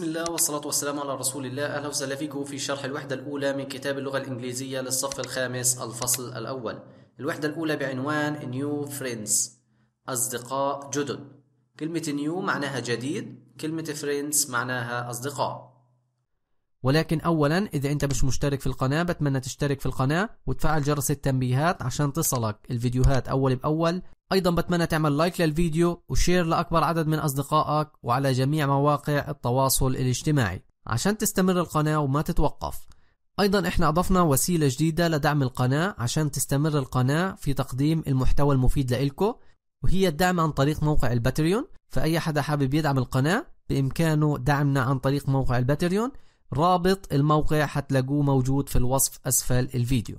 بسم الله والصلاة والسلام على رسول الله أهلا وسهلا فيكم في شرح الوحدة الأولى من كتاب اللغة الإنجليزية للصف الخامس الفصل الأول الوحدة الأولى بعنوان New Friends أصدقاء جدد كلمة New معناها جديد كلمة Friends معناها أصدقاء ولكن أولا إذا أنت مش مشترك في القناة بتمنى تشترك في القناة وتفعل جرس التنبيهات عشان تصلك الفيديوهات أول بأول أيضا بتمنى تعمل لايك للفيديو وشير لأكبر عدد من أصدقائك وعلى جميع مواقع التواصل الاجتماعي عشان تستمر القناة وما تتوقف أيضا إحنا أضفنا وسيلة جديدة لدعم القناة عشان تستمر القناة في تقديم المحتوى المفيد لإلكو وهي الدعم عن طريق موقع الباتريون فأي حدا حابب يدعم القناة بإمكانه دعمنا عن طريق موقع الباتريون رابط الموقع حتلاقوه موجود في الوصف أسفل الفيديو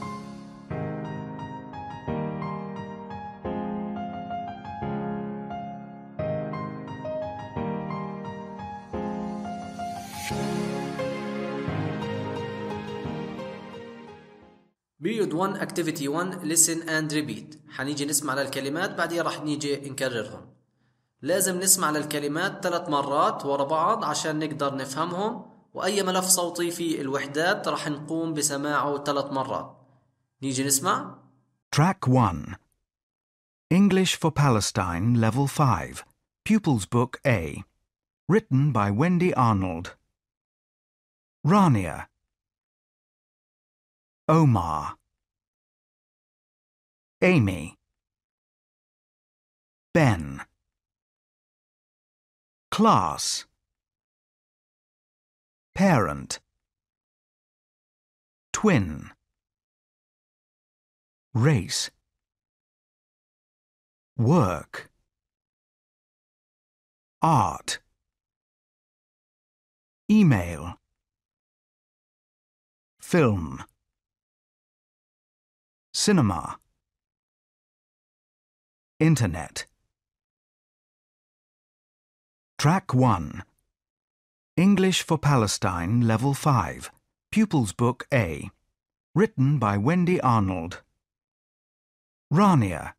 period 1 activity 1 listen and repeat حنيجي نسمع للكلمات بعدين راح نيجي نكررهم لازم نسمع للكلمات ثلاث مرات ورا بعض عشان نقدر نفهمهم وأي ملف صوتي في الوحدات راح نقوم بسماعه ثلاث مرات نيجي نسمع Track 1 English for Palestine Level 5 Pupils Book A Written by Wendy Arnold Rania Omar Amy. Ben. Class. Parent. Twin. Race. Work. Art. Email. Film. Cinema. Internet. Track 1 English for Palestine, Level 5, Pupils Book A. Written by Wendy Arnold. Rania.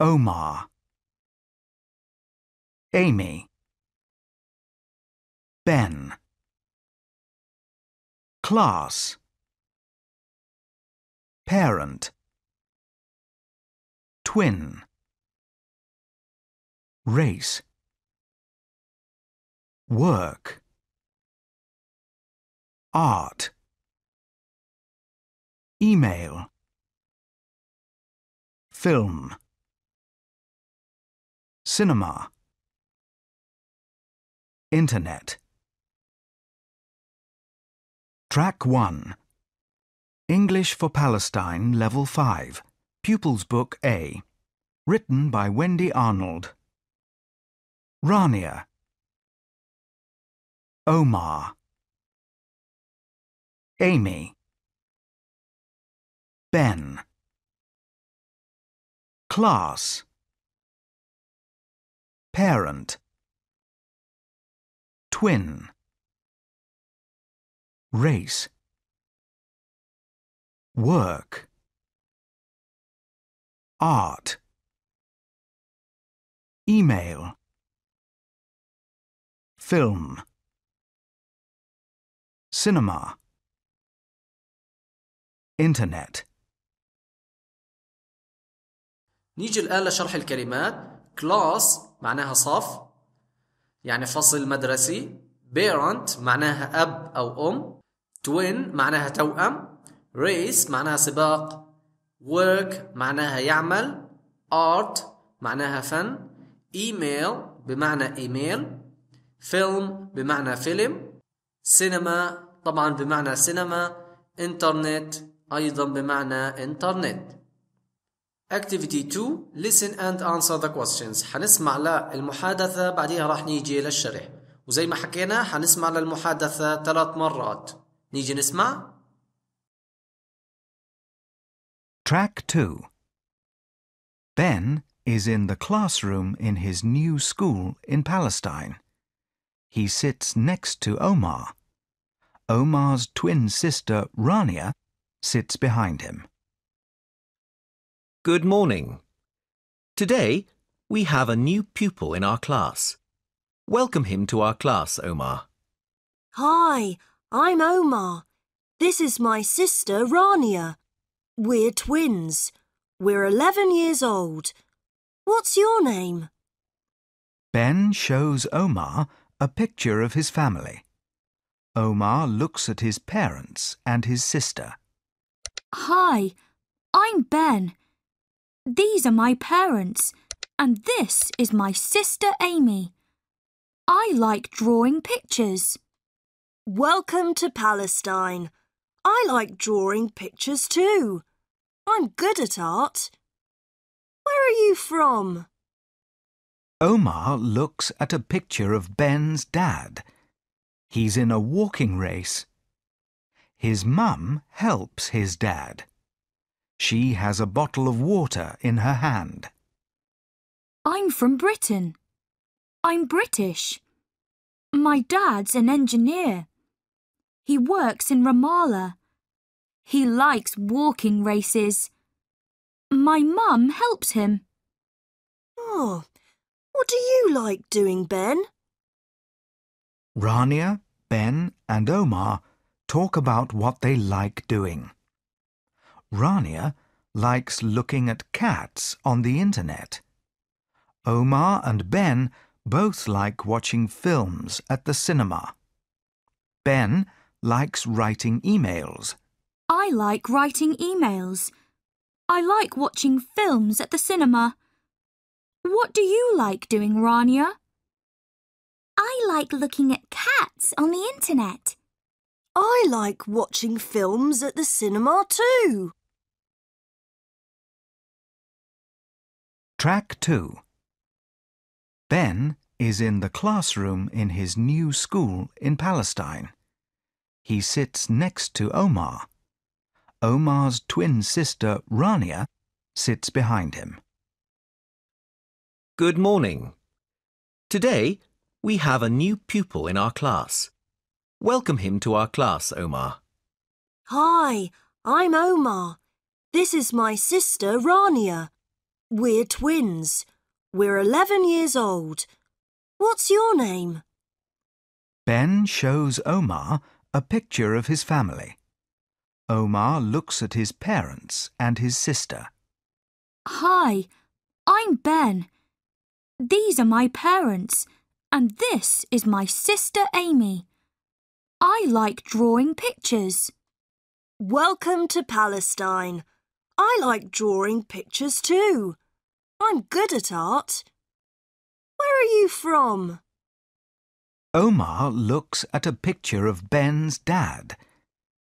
Omar. Amy. Ben. Class. Parent. Twin. Race. Work. Art. Email. Film. Cinema. Internet. Track 1. English for Palestine, Level 5. Pupils Book A. Written by Wendy Arnold. Rania. Omar. Amy. Ben. Class. Parent. Twin. Race. Work. art email film cinema internet نيجي الآن لشرح الكلمات class معناها صف يعني فصل مدرسي parent معناها أب أو أم twin معناها توأم race معناها سباق work معناها يعمل art معناها فن email بمعنى ايميل film بمعنى فيلم cinema طبعا بمعنى سينما internet ايضا بمعنى internet Activity 2 Listen and answer the questions حنسمع للمحادثة بعدها راح نيجي للشرح وزي ما حكينا حنسمع للمحادثة ثلاث مرات نيجي نسمع Track 2 Ben is in the classroom in his new school in Palestine. He sits next to Omar. Omar's twin sister, Rania, sits behind him. Good morning. Today, we have a new pupil in our class. Welcome him to our class, Omar. Hi, I'm Omar. This is my sister, Rania. We're twins. We're 11 years old. What's your name? Ben shows Omar a picture of his family. Omar looks at his parents and his sister. Hi, I'm Ben. These are my parents, and this is my sister Amy. I like drawing pictures. Welcome to Palestine. I like drawing pictures too. I'm good at art. Where are you from? Omar looks at a picture of Ben's dad. He's in a walking race. His mum helps his dad. She has a bottle of water in her hand. I'm from Britain. I'm British. My dad's an engineer. He works in Ramallah. He likes walking races. My mum helps him. Oh, what do you like doing, Ben? Rania, Ben and Omar talk about what they like doing. Rania likes looking at cats on the internet. Omar and Ben both like watching films at the cinema. Ben likes writing emails. I like writing emails. I like watching films at the cinema. What do you like doing, Rania? I like looking at cats on the internet. I like watching films at the cinema too. Track 2 Ben is in the classroom in his new school in Palestine he sits next to Omar. Omar's twin sister, Rania, sits behind him. Good morning. Today, we have a new pupil in our class. Welcome him to our class, Omar. Hi, I'm Omar. This is my sister, Rania. We're twins. We're 11 years old. What's your name? Ben shows Omar a picture of his family. Omar looks at his parents and his sister. Hi, I'm Ben. These are my parents, and this is my sister Amy. I like drawing pictures. Welcome to Palestine. I like drawing pictures too. I'm good at art. Where are you from? Omar looks at a picture of Ben's dad.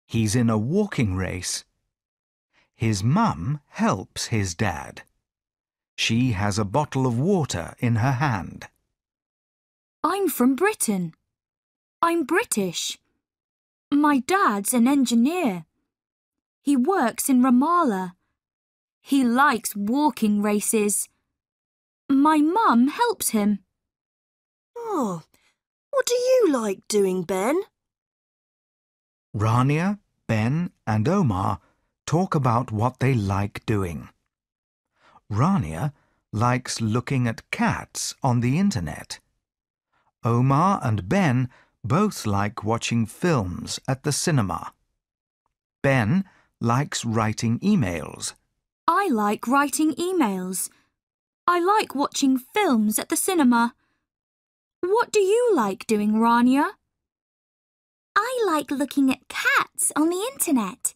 He's in a walking race. His mum helps his dad. She has a bottle of water in her hand. I'm from Britain. I'm British. My dad's an engineer. He works in Ramallah. He likes walking races. My mum helps him. Oh, what do you like doing, Ben? Rania, Ben and Omar talk about what they like doing. Rania likes looking at cats on the internet. Omar and Ben both like watching films at the cinema. Ben likes writing emails. I like writing emails. I like watching films at the cinema. What do you like doing, Rania? I like looking at cats on the internet.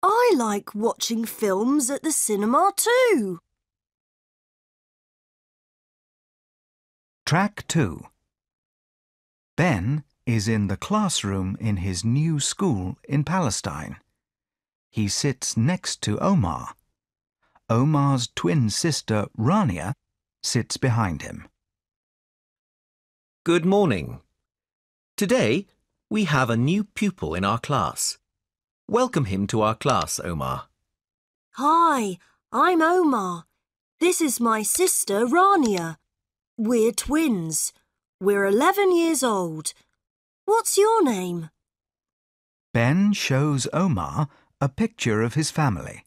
I like watching films at the cinema too. Track 2 Ben is in the classroom in his new school in Palestine. He sits next to Omar. Omar's twin sister, Rania, sits behind him. Good morning. Today, we have a new pupil in our class. Welcome him to our class, Omar. Hi, I'm Omar. This is my sister, Rania. We're twins. We're 11 years old. What's your name? Ben shows Omar a picture of his family.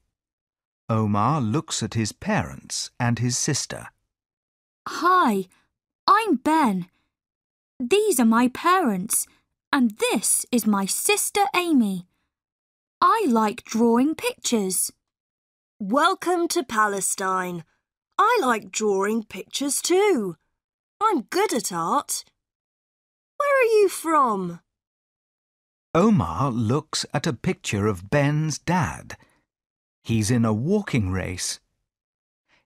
Omar looks at his parents and his sister. Hi, I'm Ben. These are my parents, and this is my sister Amy. I like drawing pictures. Welcome to Palestine. I like drawing pictures too. I'm good at art. Where are you from? Omar looks at a picture of Ben's dad. He's in a walking race.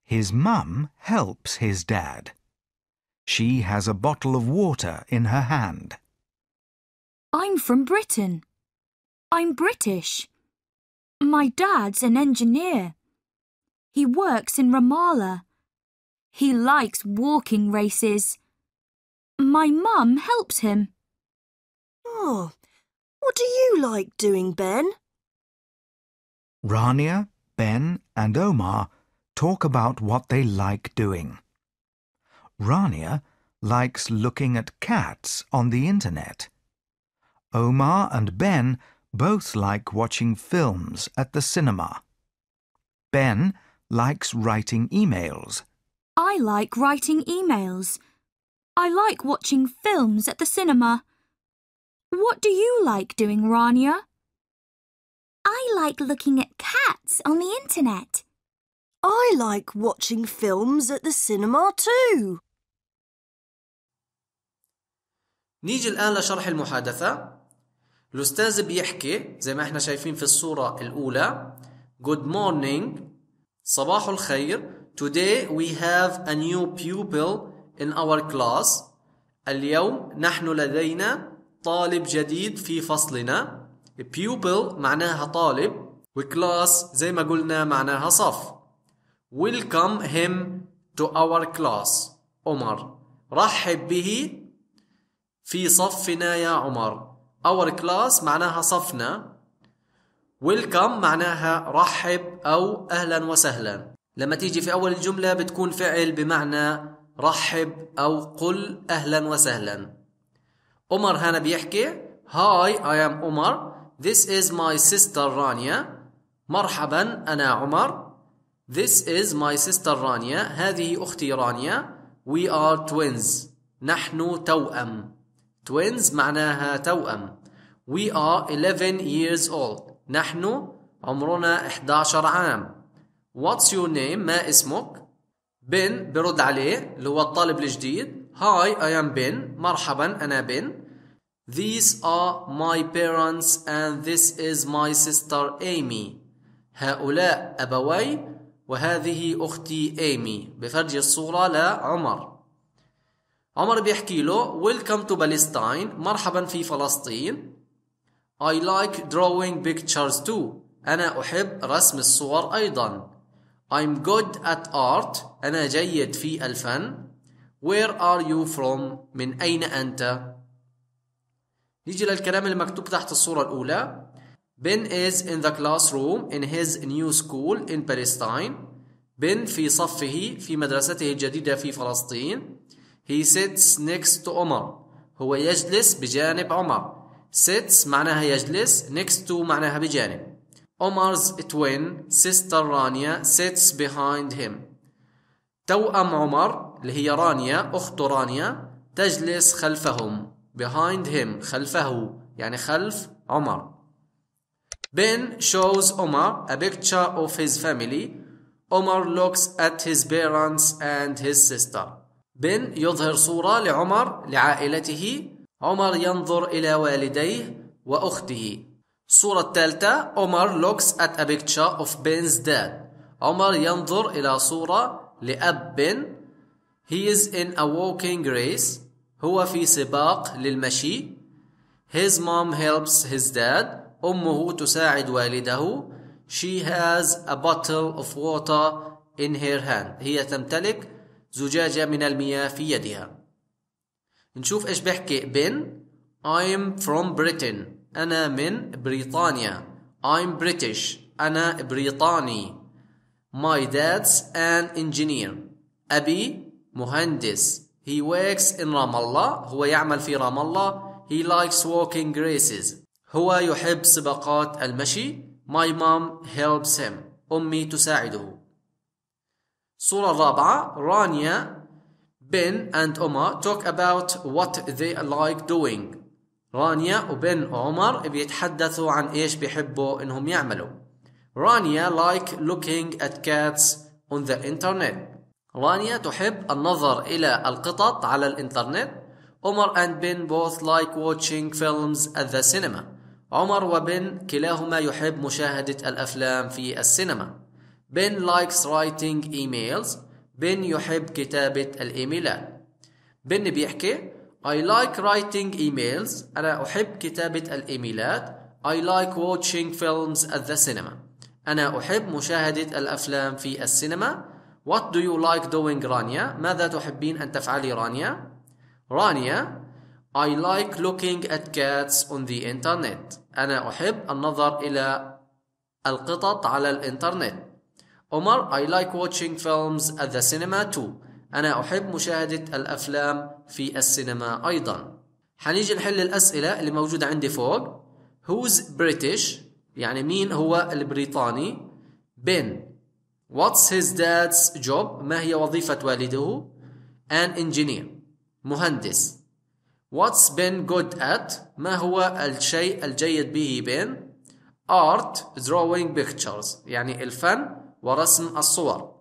His mum helps his dad. She has a bottle of water in her hand. I'm from Britain. I'm British. My dad's an engineer. He works in Ramallah. He likes walking races. My mum helps him. Oh, what do you like doing, Ben? Rania, Ben and Omar talk about what they like doing. Rania likes looking at cats on the internet. Omar and Ben both like watching films at the cinema. Ben likes writing emails. I like writing emails. I like watching films at the cinema. What do you like doing, Rania? I like looking at cats on the internet. I like watching films at the cinema too. نيجي الآن لشرح المحادثة الأستاذ بيحكي زي ما احنا شايفين في الصورة الأولى Good morning صباح الخير Today we have a new pupil in our class اليوم نحن لدينا طالب جديد في فصلنا pupil معناها طالب وكلاس زي ما قلنا معناها صف Welcome him to our class عمر رحب به في صفنا يا عمر our class معناها صفنا ويلكم معناها رحب أو أهلا وسهلا لما تيجي في أول الجملة بتكون فعل بمعنى رحب أو قل أهلا وسهلا عمر هنا بيحكي هاي اي ام عمر This is my sister رانيا مرحبا أنا عمر This is my sister رانيا هذه أختي رانيا We are twins نحن توأم twins معناها توأم we are 11 years old نحن عمرنا 11 عام what's your name ما اسمك بن برد عليه اللي هو الطالب الجديد hi I am بن مرحبا أنا بن These are my parents and this is my sister Amy. هؤلاء أبوي وهذه أختي Amy. بفرج الصورة لعمر. عمر بيحكي له ويلكم تو بالستاين مرحبا في فلسطين I like drawing pictures too أنا أحب رسم الصور أيضا I'm good at art أنا جيد في الفن Where are you from من أين أنت نيجي للكلام المكتوب تحت الصورة الأولى Ben is in the classroom in his new school in Palestine Ben في صفه في مدرسته الجديدة في فلسطين He sits next to Omar. هو يجلس بجانب عمر sits معناها يجلس next to معناها بجانب Omar's twin sister رانيا sits behind him توأم عمر اللي هي رانيا أخت رانيا تجلس خلفهم behind him خلفه يعني خلف عمر Ben shows Omar a picture of his family. Omar looks at his parents and his sister. بن يظهر صورة لعمر لعائلته عمر ينظر إلى والديه وأخته الصورة الثالثة عمر looks at a picture of Ben's dad عمر ينظر إلى صورة لأب بن He is in a walking race هو في سباق للمشي His mom helps his dad أمه تساعد والده She has a bottle of water in her hand هي تمتلك زجاجة من المياه في يدها نشوف ايش بحكي بن I'm from Britain أنا من بريطانيا I'm British أنا بريطاني My dad's an engineer أبي مهندس He works in رام الله هو يعمل في رام الله He likes walking races هو يحب سباقات المشي My mom helps him أمي تساعده صورة الرابعة رانيا بن and Omar talk about what they like doing رانيا وبن عمر بيتحدثوا عن ايش بيحبوا انهم يعملوا رانيا like looking at cats on the internet رانيا تحب النظر إلى القطط على الإنترنت. عمر and بن both like watching films at the cinema. عمر وبن كلاهما يحب مشاهدة الأفلام في السينما. بن لايكس رايتنج ايميلز بن يحب كتابة الإيميلات بن بيحكي I like writing emails أنا أحب كتابة الإيميلات I like watching films at the cinema أنا أحب مشاهدة الأفلام في السينما What do you like doing رانيا ماذا تحبين أن تفعلي رانيا رانيا I like looking at cats on the internet أنا أحب النظر إلى القطط على الإنترنت عمر I like watching films at the cinema too أنا أحب مشاهدة الأفلام في السينما أيضا حنيجي نحل الأسئلة اللي موجودة عندي فوق Who's British يعني مين هو البريطاني Ben What's his dad's job ما هي وظيفة والده An engineer مهندس What's Ben good at ما هو الشيء الجيد به Ben Art drawing pictures يعني الفن ورسم الصور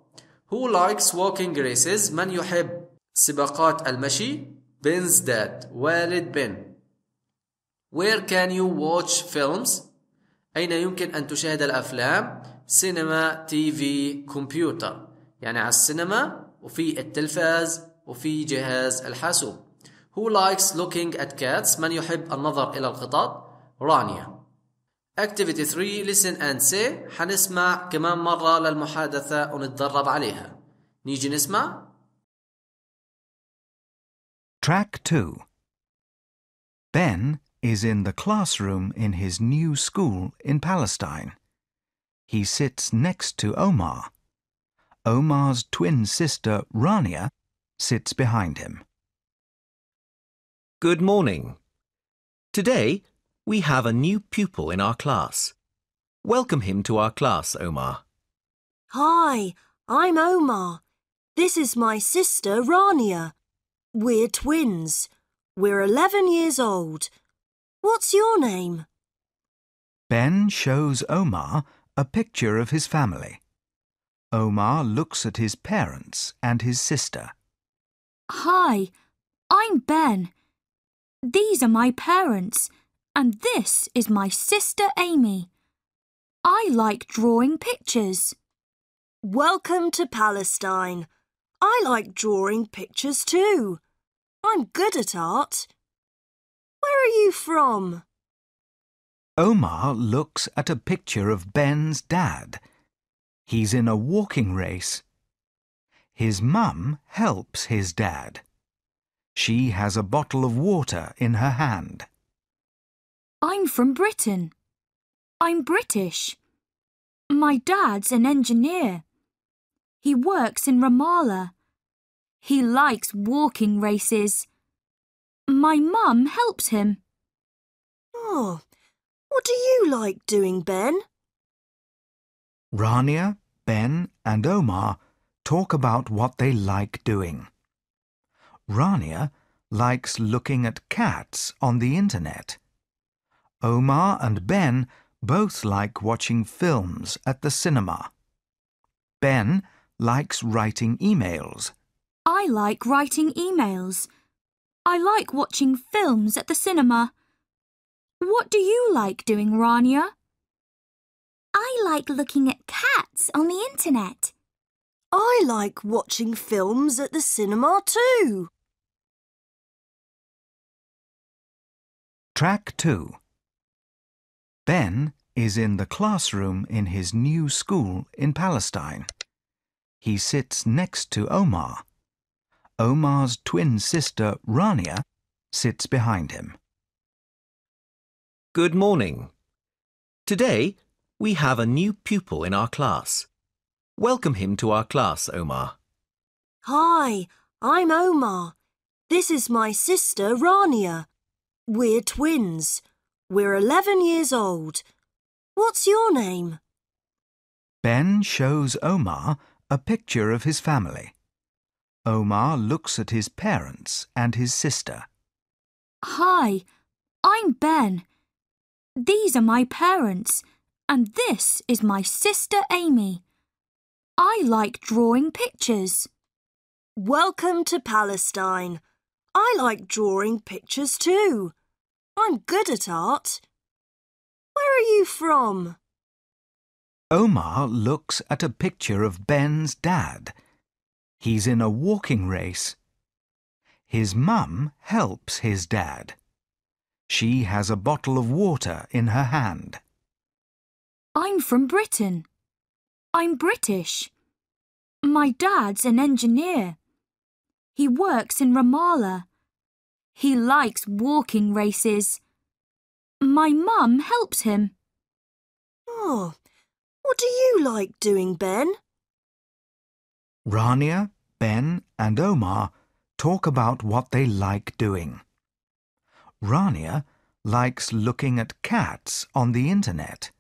Who likes walking races من يحب سباقات المشي Ben's dad والد بن Where can you watch films أين يمكن أن تشاهد الأفلام سينما تي في كمبيوتر يعني على السينما وفي التلفاز وفي جهاز الحاسوب Who likes looking at cats من يحب النظر إلى القطط رانيا Activity 3 listen and say حنسمع كمان مرة للمحادثة ونتدرب عليها نيجي نسمع Track 2 Ben is in the classroom in his new school in Palestine. He sits next to Omar. Omar's twin sister Rania sits behind him. Good morning. Today we have a new pupil in our class. Welcome him to our class, Omar. Hi, I'm Omar. This is my sister, Rania. We're twins. We're 11 years old. What's your name? Ben shows Omar a picture of his family. Omar looks at his parents and his sister. Hi, I'm Ben. These are my parents. And this is my sister Amy. I like drawing pictures. Welcome to Palestine. I like drawing pictures too. I'm good at art. Where are you from? Omar looks at a picture of Ben's dad. He's in a walking race. His mum helps his dad. She has a bottle of water in her hand. I'm from Britain. I'm British. My dad's an engineer. He works in Ramallah. He likes walking races. My mum helps him. Oh, what do you like doing, Ben? Rania, Ben and Omar talk about what they like doing. Rania likes looking at cats on the internet. Omar and Ben both like watching films at the cinema. Ben likes writing emails. I like writing emails. I like watching films at the cinema. What do you like doing, Rania? I like looking at cats on the internet. I like watching films at the cinema too. Track 2 Ben is in the classroom in his new school in Palestine. He sits next to Omar. Omar's twin sister, Rania, sits behind him. Good morning. Today, we have a new pupil in our class. Welcome him to our class, Omar. Hi, I'm Omar. This is my sister, Rania. We're twins. We're 11 years old. What's your name? Ben shows Omar a picture of his family. Omar looks at his parents and his sister. Hi, I'm Ben. These are my parents, and this is my sister Amy. I like drawing pictures. Welcome to Palestine. I like drawing pictures too. I'm good at art. Where are you from? Omar looks at a picture of Ben's dad. He's in a walking race. His mum helps his dad. She has a bottle of water in her hand. I'm from Britain. I'm British. My dad's an engineer. He works in Ramallah he likes walking races. My mum helps him. Oh, what do you like doing, Ben? Rania, Ben and Omar talk about what they like doing. Rania likes looking at cats on the internet.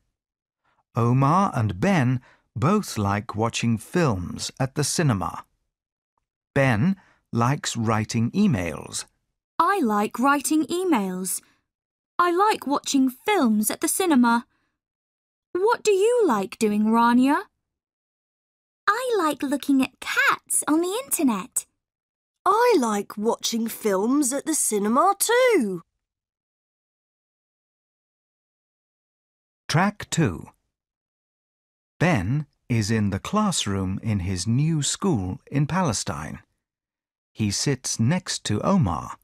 Omar and Ben both like watching films at the cinema. Ben likes writing emails. I like writing emails. I like watching films at the cinema. What do you like doing, Rania? I like looking at cats on the internet. I like watching films at the cinema too. Track 2 Ben is in the classroom in his new school in Palestine. He sits next to Omar.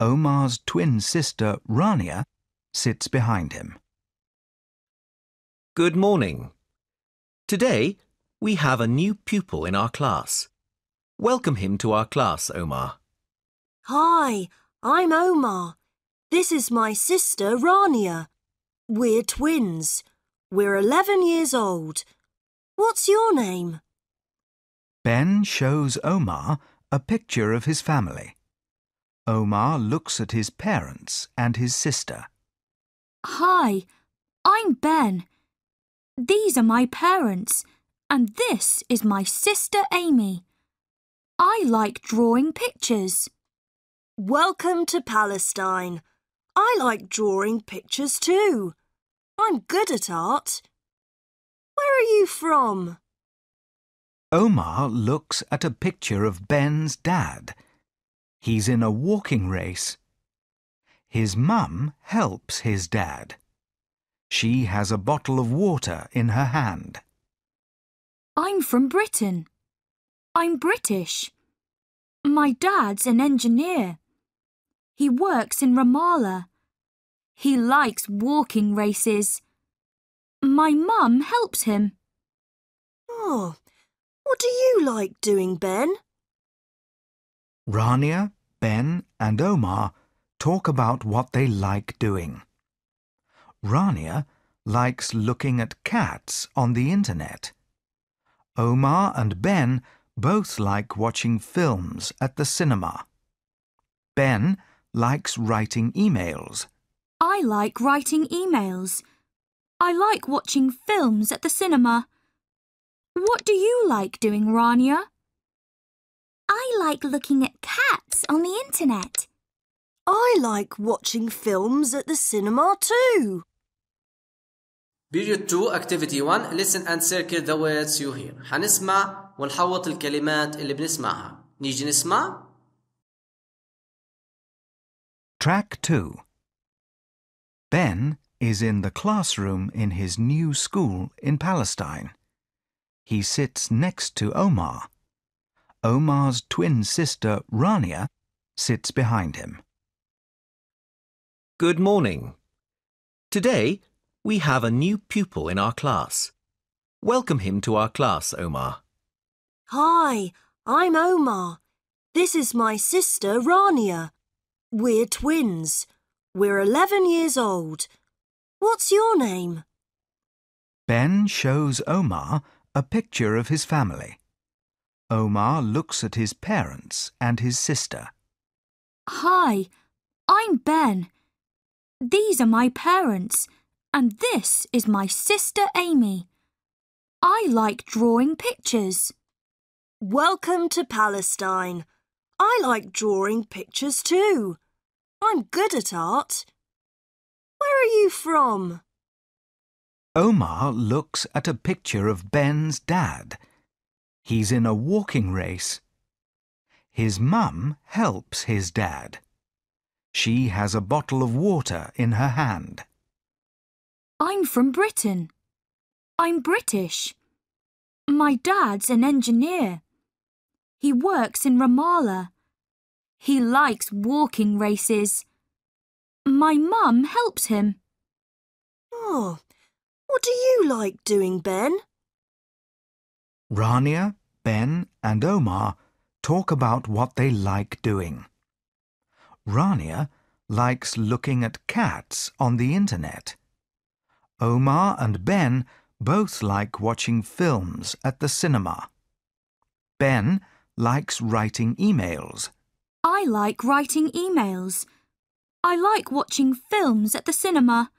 Omar's twin sister, Rania, sits behind him. Good morning. Today, we have a new pupil in our class. Welcome him to our class, Omar. Hi, I'm Omar. This is my sister, Rania. We're twins. We're 11 years old. What's your name? Ben shows Omar a picture of his family. Omar looks at his parents and his sister. Hi, I'm Ben. These are my parents, and this is my sister Amy. I like drawing pictures. Welcome to Palestine. I like drawing pictures too. I'm good at art. Where are you from? Omar looks at a picture of Ben's dad He's in a walking race. His mum helps his dad. She has a bottle of water in her hand. I'm from Britain. I'm British. My dad's an engineer. He works in Ramallah. He likes walking races. My mum helps him. Oh, what do you like doing, Ben? Rania, Ben, and Omar talk about what they like doing. Rania likes looking at cats on the internet. Omar and Ben both like watching films at the cinema. Ben likes writing emails. I like writing emails. I like watching films at the cinema. What do you like doing, Rania? I like looking at cats on the internet. I like watching films at the cinema too. Period 2 Activity 1 Listen and circle the words you hear حنسمع ونحوط الكلمات اللي بنسمعها نيجي نسمع Track 2 Ben is in the classroom in his new school in Palestine. He sits next to Omar Omar's twin sister, Rania, sits behind him. Good morning. Today, we have a new pupil in our class. Welcome him to our class, Omar. Hi, I'm Omar. This is my sister, Rania. We're twins. We're 11 years old. What's your name? Ben shows Omar a picture of his family. Omar looks at his parents and his sister. Hi, I'm Ben. These are my parents, and this is my sister Amy. I like drawing pictures. Welcome to Palestine. I like drawing pictures too. I'm good at art. Where are you from? Omar looks at a picture of Ben's dad He's in a walking race. His mum helps his dad. She has a bottle of water in her hand. I'm from Britain. I'm British. My dad's an engineer. He works in Ramallah. He likes walking races. My mum helps him. Oh, what do you like doing, Ben? Rania, Ben, and Omar talk about what they like doing. Rania likes looking at cats on the internet. Omar and Ben both like watching films at the cinema. Ben likes writing emails. I like writing emails. I like watching films at the cinema.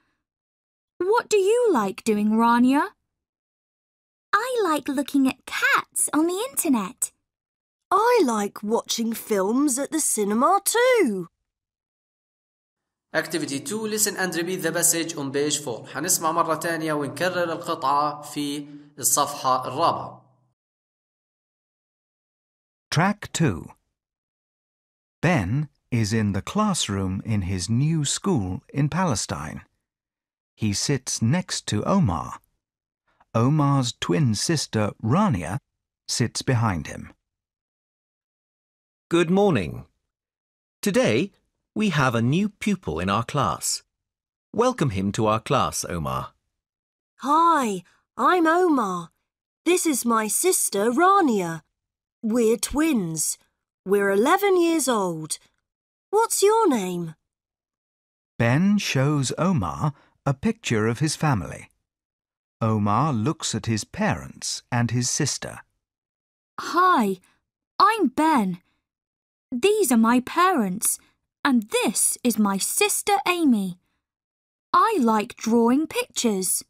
What do you like doing, Rania? like looking at cats on the internet. I like watching films at the cinema too. Activity 2 listen and repeat the passage on page 4 حنسمع مرة تانية ونكرر القطعة في الصفحة الرابعة Track 2 Ben is in the classroom in his new school in Palestine. He sits next to Omar Omar's twin sister, Rania, sits behind him. Good morning. Today, we have a new pupil in our class. Welcome him to our class, Omar. Hi, I'm Omar. This is my sister, Rania. We're twins. We're 11 years old. What's your name? Ben shows Omar a picture of his family. Omar looks at his parents and his sister. Hi, I'm Ben. These are my parents, and this is my sister Amy. I like drawing pictures.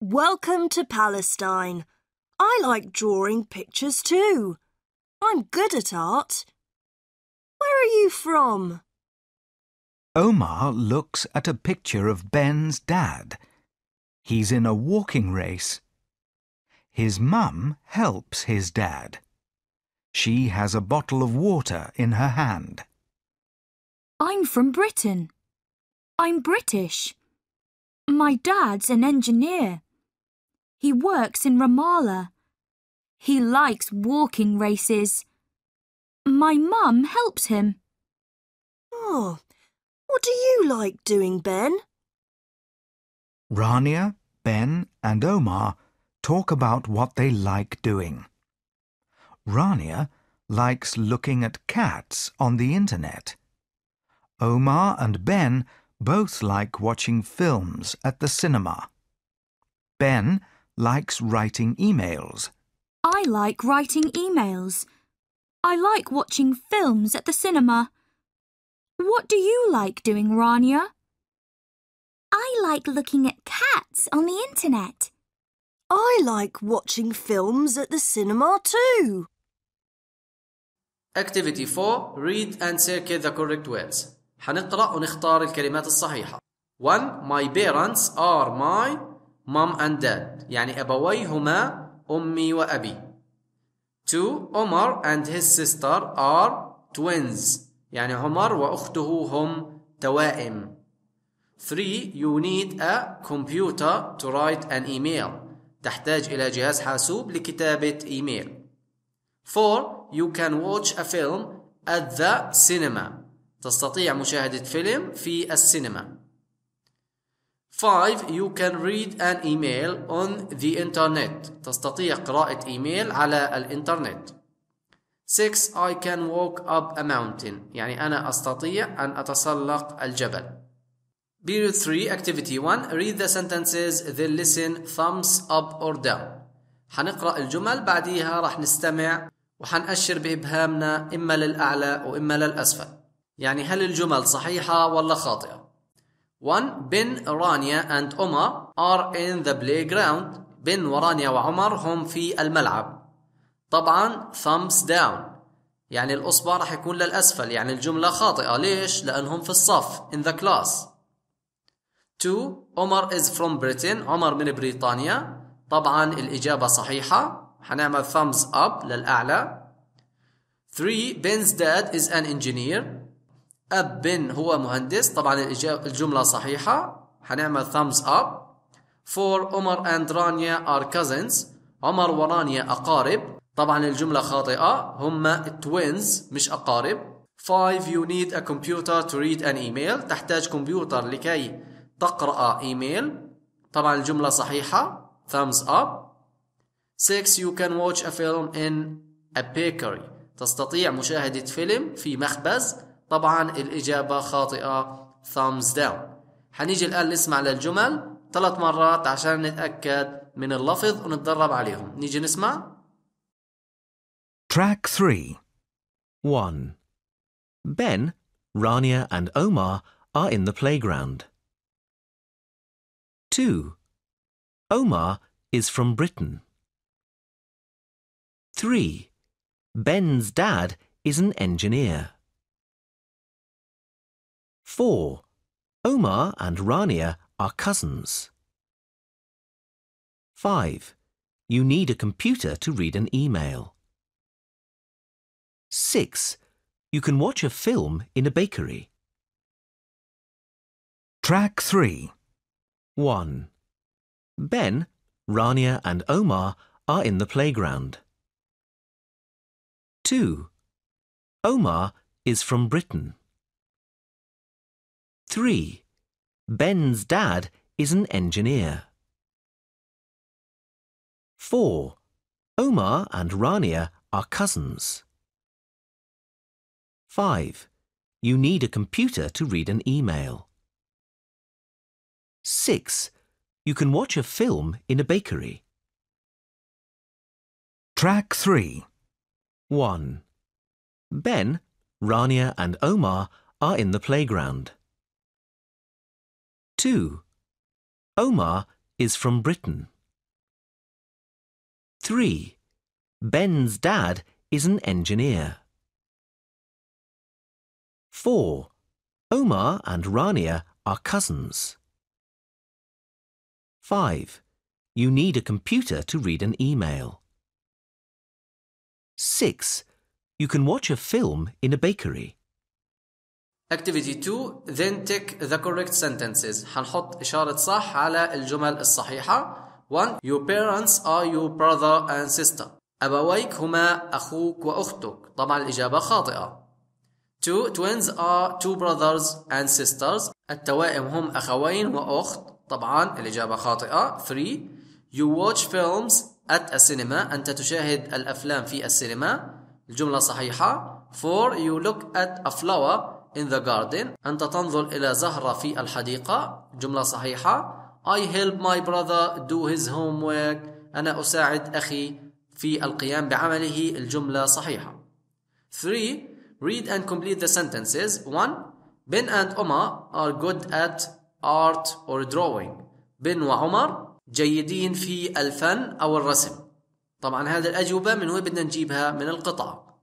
Welcome to Palestine. I like drawing pictures too. I'm good at art. Where are you from? Omar looks at a picture of Ben's dad He's in a walking race. His mum helps his dad. She has a bottle of water in her hand. I'm from Britain. I'm British. My dad's an engineer. He works in Ramallah. He likes walking races. My mum helps him. Oh, what do you like doing, Ben? Rania, Ben, and Omar talk about what they like doing. Rania likes looking at cats on the internet. Omar and Ben both like watching films at the cinema. Ben likes writing emails. I like writing emails. I like watching films at the cinema. What do you like doing, Rania? I like looking at cats on the internet. I like watching films at the cinema too. Activity 4 Read and circle the correct words. حنقرأ ونختار الكلمات الصحيحة. 1 My parents are my mom and dad. يعني أبوي هما أمي وأبي. 2 Omar and his sister are twins. يعني عمر وأخته هم توائم. 3 you need a computer to write an email تحتاج إلى جهاز حاسوب لكتابة إيميل 4 you can watch a film at the cinema تستطيع مشاهدة فيلم في السينما 5 you can read an email on the internet تستطيع قراءة إيميل على الإنترنت 6 I can walk up a mountain يعني أنا أستطيع أن أتسلق الجبل Period 3 Activity 1 Read the sentences then listen thumbs up or down حنقرأ الجمل بعديها راح نستمع وحنأشر بإبهامنا إما للأعلى وإما للأسفل يعني هل الجمل صحيحة ولا خاطئة 1 بن رانيا and عمر are in the playground بن ورانيا وعمر هم في الملعب طبعا thumbs down يعني الأصبع راح يكون للأسفل يعني الجملة خاطئة ليش؟ لأنهم في الصف in the class تو عمر از فروم بريتن عمر من بريطانيا طبعا الإجابة صحيحة حنعمل thumbs up للأعلى 3 بنز داد از ان انجينير أب بن هو مهندس طبعا الجملة صحيحة حنعمل thumbs up 4 عمر اند رانيا ار كازنز عمر ورانيا أقارب طبعا الجملة خاطئة هم توينز مش أقارب 5 you need a computer to read an email تحتاج كمبيوتر لكي تقرأ ايميل طبعا الجملة صحيحة thumbs up 6 you can watch a film in a bakery تستطيع مشاهدة فيلم في مخبز طبعا الإجابة خاطئة thumbs down هنيجي الآن نسمع للجمل ثلاث مرات عشان نتأكد من اللفظ ونتدرب عليهم نيجي نسمع Track 3 1. Ben, Rania and Omar are in the playground. 2. Omar is from Britain. 3. Ben's dad is an engineer. 4. Omar and Rania are cousins. 5. You need a computer to read an email. 6. You can watch a film in a bakery. Track 3. 1. Ben, Rania and Omar are in the playground. 2. Omar is from Britain. 3. Ben's dad is an engineer. 4. Omar and Rania are cousins. 5. You need a computer to read an email. 6. You can watch a film in a bakery. Track 3 1. Ben, Rania and Omar are in the playground. 2. Omar is from Britain. 3. Ben's dad is an engineer. 4. Omar and Rania are cousins. 5. You need a computer to read an email. 6. You can watch a film in a bakery. Activity 2 Then tick the correct sentences حنحط إشارة صح على الجمل الصحيحة 1. Your parents are your brother and sister أبويك هما أخوك وأختك طبعا الإجابة خاطئة 2. Twins are two brothers and sisters التوائم هم أخوين وأخت طبعا الإجابة خاطئة 3 You watch films at a cinema أنت تشاهد الأفلام في السينما الجملة صحيحة 4 You look at a flower in the garden أنت تنظر إلى زهرة في الحديقة جملة صحيحة I help my brother do his homework أنا أساعد أخي في القيام بعمله الجملة صحيحة 3 Read and complete the sentences 1 Ben and Oma are good at art or drawing بن وعمر جيدين في الفن أو الرسم طبعا هذه الأجوبة من وين بدنا نجيبها من القطعة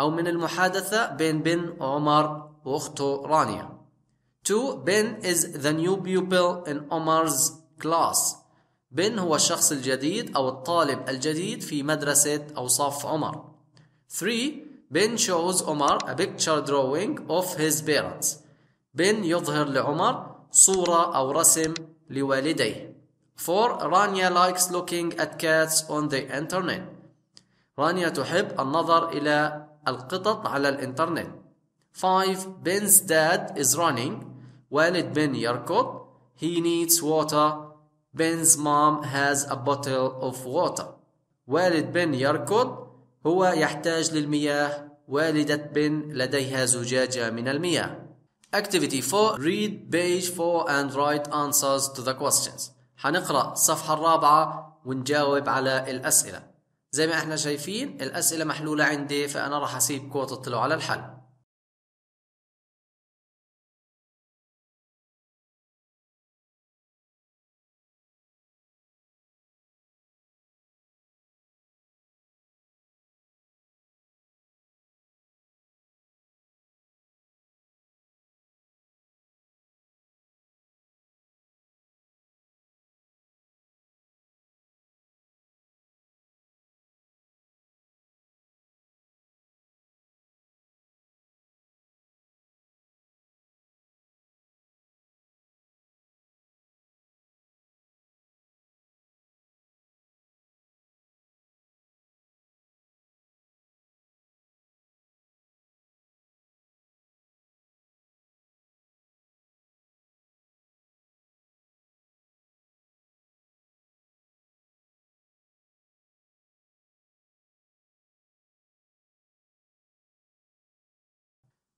أو من المحادثة بين بن وعمر وأخته رانيا 2 بن is the new pupil in Omar's class بن هو الشخص الجديد أو الطالب الجديد في مدرسة أو صف عمر 3 بن shows عمر a picture drawing of his parents بن يظهر لعمر صورة أو رسم لوالديه 4 رانيا likes looking at cats on the internet رانيا تحب النظر إلى القطط على الإنترنت 5 Ben's dad is running والد بن يركض He needs water Ben's mom has a bottle of water والد بن يركض هو يحتاج للمياه والدة بن لديها زجاجة من المياه Activity 4 Read page 4 and write answers to the questions هنقرأ الصفحة الرابعة ونجاوب على الأسئلة زي ما احنا شايفين الأسئلة محلولة عندي فأنا راح أسيب كود اطلعوا على الحل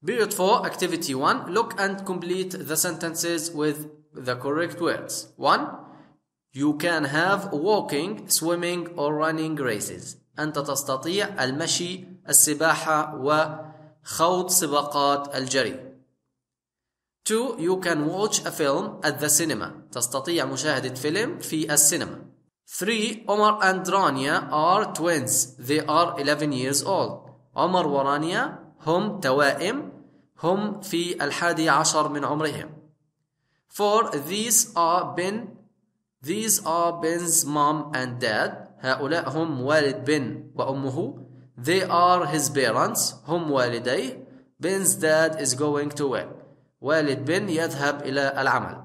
Period 4, activity 1. Look and complete the sentences with the correct words. 1. You can have walking, swimming or running races. أنت تستطيع المشي، السباحة وخوض سباقات الجري. 2. You can watch a film at the cinema. تستطيع مشاهدة فيلم في السينما. 3. Omar and Rania are twins. They are 11 years old. Omar ورانيا هم توائم هم في الحادي عشر من عمرهم for these are Ben, these are Ben's mom and dad هؤلاء هم والد بن وأمه they are his parents هم والديه Ben's dad is going to work والد بن يذهب إلى العمل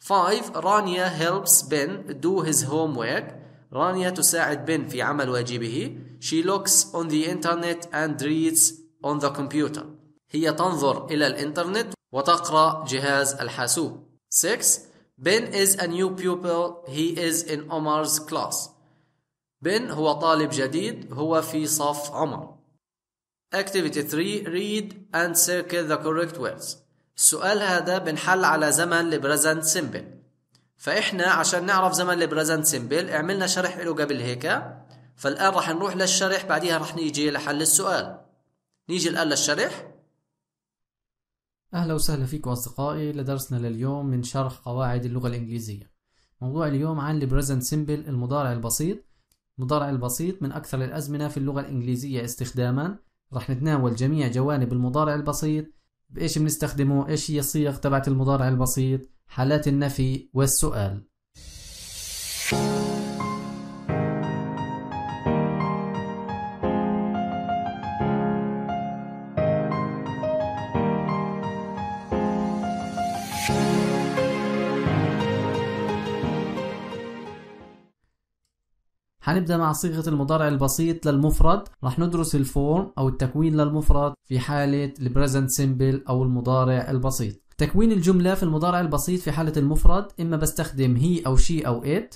5 رانيا helps Ben do his homework رانيا تساعد بن في عمل واجبه she looks on the internet and reads on the computer هي تنظر إلى الإنترنت وتقرأ جهاز الحاسوب 6 بن is a new pupil he is in Omar's class بن هو طالب جديد هو في صف عمر Activity 3 Read and circle the correct words السؤال هذا بنحل على زمن لبريزنت سيمبل. فإحنا عشان نعرف زمن لبريزنت سيمبل عملنا شرح له قبل هيك فالآن رح نروح للشرح بعديها رح نيجي لحل السؤال نيجي الآن للشرح أهلا وسهلا فيكم أصدقائي لدرسنا لليوم من شرح قواعد اللغة الإنجليزية موضوع اليوم عن البريزنت سيمبل المضارع البسيط المضارع البسيط من أكثر الأزمنة في اللغة الإنجليزية استخداما رح نتناول جميع جوانب المضارع البسيط بإيش بنستخدمه إيش هي الصيغ تبعت المضارع البسيط حالات النفي والسؤال هنبدأ مع صيغة المضارع البسيط للمفرد رح ندرس الفورم أو التكوين للمفرد في حالة البريزنت سيمبل أو المضارع البسيط تكوين الجملة في المضارع البسيط في حالة المفرد إما بستخدم هي أو شي أو it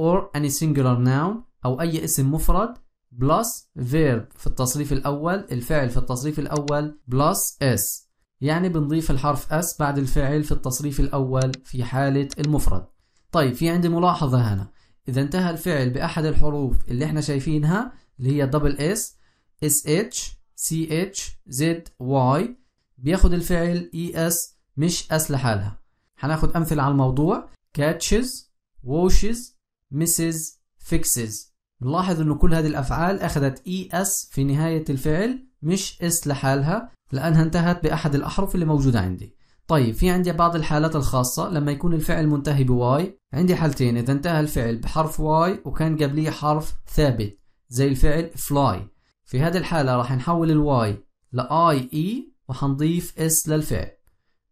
or any singular noun أو أي اسم مفرد بلس verb في التصريف الأول الفعل في التصريف الأول بلس s يعني بنضيف الحرف s بعد الفعل في التصريف الأول في حالة المفرد طيب في عندي ملاحظة هنا إذا انتهى الفعل بأحد الحروف اللي احنا شايفينها اللي هي دبل اس اس اتش سي اتش زد واي بياخد الفعل اي e اس مش اس لحالها هناخد أمثلة على الموضوع كاتشز ووشز مسز فيكسز نلاحظ إنه كل هذه الأفعال أخذت اي e اس في نهاية الفعل مش اس لحالها لأنها انتهت بأحد الأحرف اللي موجودة عندي طيب في عندي بعض الحالات الخاصة لما يكون الفعل منتهي بواي عندي حالتين إذا انتهى الفعل بحرف واي وكان قبليه حرف ثابت زي الفعل فلاي في هذه الحالة راح نحول الواي لآي إي e، وحنضيف اس للفعل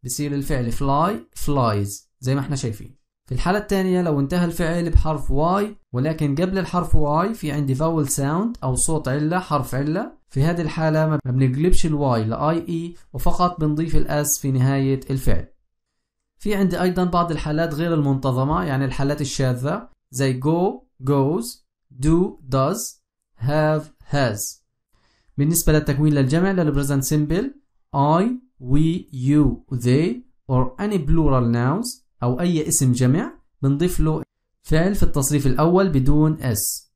بصير الفعل فلاي fly, فلايز زي ما احنا شايفين في الحالة الثانية لو انتهى الفعل بحرف واي ولكن قبل الحرف واي في عندي فاول ساوند أو صوت علة حرف علة في هذه الحالة ما بنقلبش الواي لآي إي e، وفقط بنضيف الأس في نهاية الفعل في عندي أيضا بعض الحالات غير المنتظمة يعني الحالات الشاذة زي go goes do does have has بالنسبة للتكوين للجمع للبريزنت simple I we you they or any plural nouns أو أي اسم جمع بنضيف له فعل في التصريف الأول بدون اس